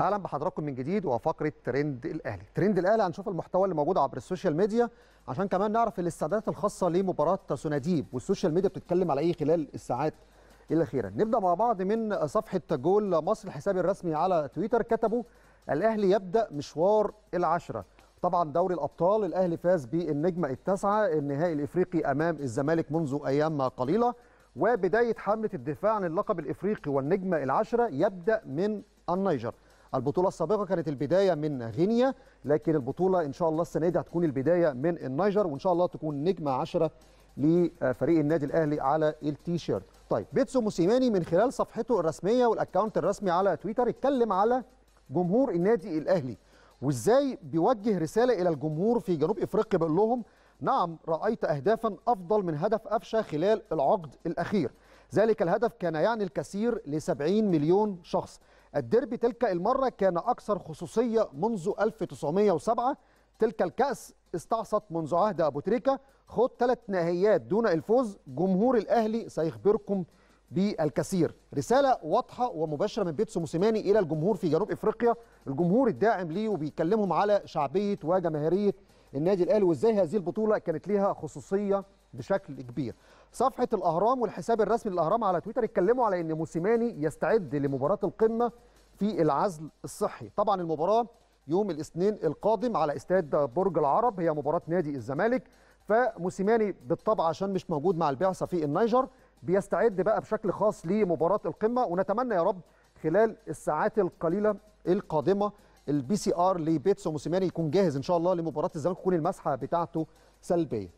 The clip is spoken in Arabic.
اهلا بحضراتكم من جديد وفقره ترند الاهلي ترند الاهلي هنشوف المحتوى اللي موجود عبر السوشيال ميديا عشان كمان نعرف الاستعدادات الخاصه لمباراه سناديب والسوشيال ميديا بتتكلم على ايه خلال الساعات الاخيره نبدا مع بعض من صفحه جول مصر الحساب الرسمي على تويتر كتبوا الاهلي يبدا مشوار العشره طبعا دوري الابطال الاهلي فاز بالنجمه التاسعه النهائي الافريقي امام الزمالك منذ ايام قليله وبدايه حمله الدفاع عن اللقب الافريقي والنجمه العشره يبدا من النيجر البطوله السابقه كانت البدايه من غينيا لكن البطوله ان شاء الله السنه دي هتكون البدايه من النيجر وان شاء الله تكون نجمه عشرة لفريق النادي الاهلي على التيشيرت طيب بيتسو موسيماني من خلال صفحته الرسميه والأكاونت الرسمي على تويتر اتكلم على جمهور النادي الاهلي وازاي بيوجه رساله الى الجمهور في جنوب افريقيا بيقول لهم نعم رايت اهدافا افضل من هدف قفشه خلال العقد الاخير ذلك الهدف كان يعني الكثير ل 70 مليون شخص الديربي تلك المرة كان أكثر خصوصية منذ 1907 تلك الكأس استعصت منذ عهد أبو تريكة خد ثلاث نهائيات دون الفوز جمهور الأهلي سيخبركم بالكثير رسالة واضحة ومباشرة من بيتسو موسيماني إلى الجمهور في جنوب إفريقيا الجمهور الداعم ليه وبيكلمهم على شعبية وجماهيرية النادي الأهلي وإزاي هذه البطولة كانت ليها خصوصية بشكل كبير صفحه الاهرام والحساب الرسمي للاهرام على تويتر اتكلموا على ان موسيماني يستعد لمباراه القمه في العزل الصحي طبعا المباراه يوم الاثنين القادم على استاد برج العرب هي مباراه نادي الزمالك فموسيماني بالطبع عشان مش موجود مع البعثه في النيجر بيستعد بقى بشكل خاص لمباراه القمه ونتمنى يا رب خلال الساعات القليله القادمه البي سي ار لبيتسو موسيماني يكون جاهز ان شاء الله لمباراه الزمالك تكون المسحه بتاعته سلبيه